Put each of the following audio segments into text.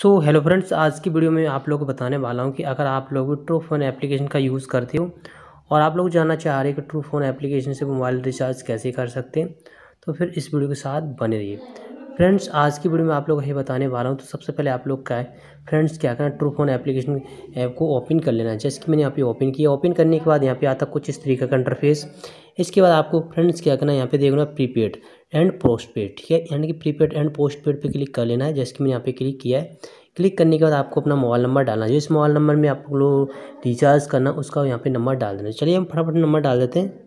so hello friends आज की video में आप लोग को बताने वाला हूँ कि अगर आप लोग ट्रू फोन एप्लीकेशन का यूज़ करते हो और आप लोग जानना चाह रहे हैं कि ट्रू फोन एप्लीकेशन से मोबाइल रिचार्ज कैसे कर सकते हैं तो फिर इस वीडियो के साथ बने रहिए फ्रेंड्स आज की वीडियो में आप लोग ये बताने वाला हूँ तो सबसे पहले आप लोग का है फ्रेंड्स क्या करना ट्रू फोन एप्लीकेशन ऐप को ओपन कर लेना है जैसे कि मैंने यहाँ पे ओपन किया ओपन करने के बाद यहाँ पे आता कुछ इस तरीके का इंटरफेस इसके बाद आपको फ्रेंड्स क्या करना है यहाँ पे देखना प्रीपेड एंड पोस्टपेड ठीक है यानी कि प्रीपेड एंड पोस्टपेड पे क्लिक कर लेना है जैसे कि मैंने यहाँ पे क्लिक किया है क्लिक करने के बाद आपको अपना मोबाइल नंबर डालना है जिस मोबाइल नंबर में आप लोग रिचार्ज करना उसका यहाँ पे नंबर डाल देना चलिए हम फटाफट नंबर डाल देते हैं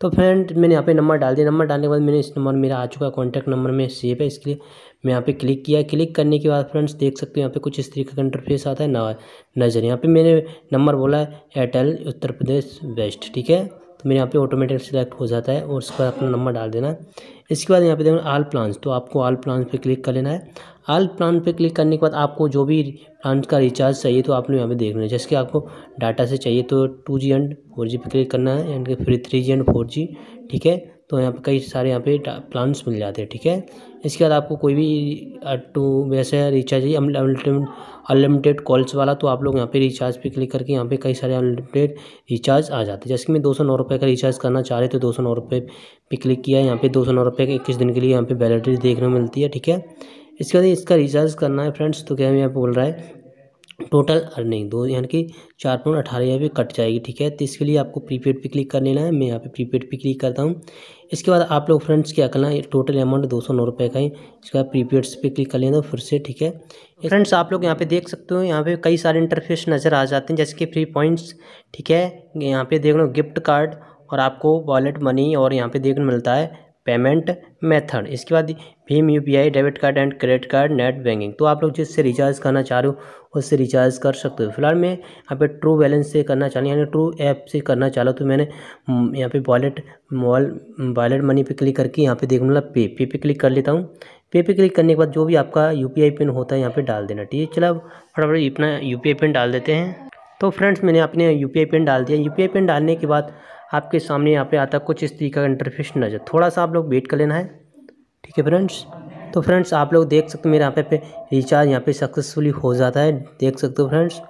तो फ्रेंड मैंने यहाँ पे नंबर डाल दिया नंबर डालने के बाद मैंने इस नंबर मेरा आ चुका है कॉन्टैक्ट नंबर में सेव है इसके लिए मैं यहाँ पे क्लिक किया क्लिक करने के बाद फ्रेंड्स देख सकते हो यहाँ पे कुछ इस तरीके का इंटरफेस आता है नज़र यहाँ पे मैंने नंबर बोला है एयरटेल उत्तर प्रदेश वेस्ट ठीक है तो मेरे यहाँ पे ऑटोमेटिक सिलेक्ट हो जाता है और उसका अपना नंबर डाल देना है इसके बाद यहाँ पे देखना आल प्लान्स तो आपको आल प्लान पे क्लिक कर लेना है आल प्लान पे क्लिक करने के बाद आपको जो भी प्लान का रिचार्ज चाहिए तो आपने यहाँ पे देखना है जैसे कि आपको डाटा से चाहिए तो two G and four G पे क्लिक करना है एंड फिर three G and four G ठीक है तो यहाँ पे कई सारे यहाँ पे प्लान्स मिल जाते हैं ठीक है इसके बाद आपको कोई भी टू वैसे रिचार्ज अनलिमिटेड कॉल्स वाला तो आप लोग यहाँ पे रिचार्ज पे क्लिक करके यहाँ पे कई सारे अनलिमिटेड रिचार्ज आ जाते हैं जैसे कि मैं दो सौ नौ रुपये का रिचार्ज करना चाह रहे थे दो सौ नौ रुपये पे क्लिक किया यहाँ पे दो सौ नौ रुपये का इक्कीस दिन के लिए यहाँ पे वैलिडिटी देखने मिलती है ठीक है इसके बाद इसका रिचार्ज करना है फ्रेंड्स तो क्या यहाँ बोल रहा है टोटल अर्निंग दो यानी कि चार पॉइंट अठारह यहाँ पे कट जाएगी ठीक है तो इसके लिए आपको प्रीपेड पे क्लिक कर लेना है मैं यहाँ पे प्रीपेड पे क्लिक करता हूँ इसके बाद आप लोग फ्रेंड्स क्या करना है टोटल अमाउंट दो सौ नौ रुपये का है इसके बाद प्रीपेड्स पे क्लिक कर लेना फिर से ठीक है फ्रेंड्स आप लोग यहाँ पे देख सकते हो यहाँ पे कई सारे इंटरफेस नज़र आ जाते हैं जैसे कि फ्री पॉइंट्स ठीक है यहाँ पे देख लो गिफ्ट कार्ड और आपको वॉलेट मनी और यहाँ पे देखने मिलता है पेमेंट मेथड इसके बाद भीम UPI debit card and credit card net banking तो आप लोग जिससे रिचार्ज करना चाह रहे हो उससे रिचार्ज कर सकते हो फिलहाल मैं यहाँ पे ट्रू बैलेंस से करना चाह रहा यानी ट्रू ऐप से करना चाह रहा तो मैंने हम्म, यहाँ पे वॉलेट मोबाइल वॉलेट मनी पे क्लिक करके यहाँ पे देख मतलब पे पे पे क्लिक कर लेता हूँ पे पे क्लिक करने के बाद जो भी आपका यू पिन होता है यहाँ पर डाल देना ठीक है चलो फटाफट अपना यू पिन डाल देते हैं तो फ्रेंड्स मैंने अपने यू पी पिन डाल दिया यू पी पिन डालने के बाद आपके सामने यहाँ पे आता कुछ इस तरीके का इंटरफेस नजर थोड़ा सा आप लोग वेट कर लेना है ठीक है फ्रेंड्स तो फ्रेंड्स आप लोग देख सकते हो मेरे यहाँ पे रिचार्ज यहाँ पे सक्सेसफुली हो जाता है देख सकते हो फ्रेंड्स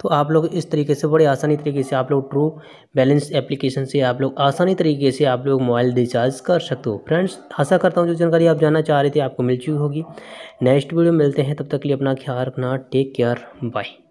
तो आप लोग इस तरीके से बड़े आसानी तरीके से आप लोग ट्रू बैलेंस एप्लीकेशन से आप लोग आसानी तरीके से आप लोग मोबाइल रिचार्ज कर सकते हो फ्रेंड्स आशा करता हूँ जो जानकारी आप जानना चाह रहे थे आपको मिल चुकी होगी नेक्स्ट वीडियो मिलते हैं तब तक के लिए अपना ख्याल रखना टेक केयर बाय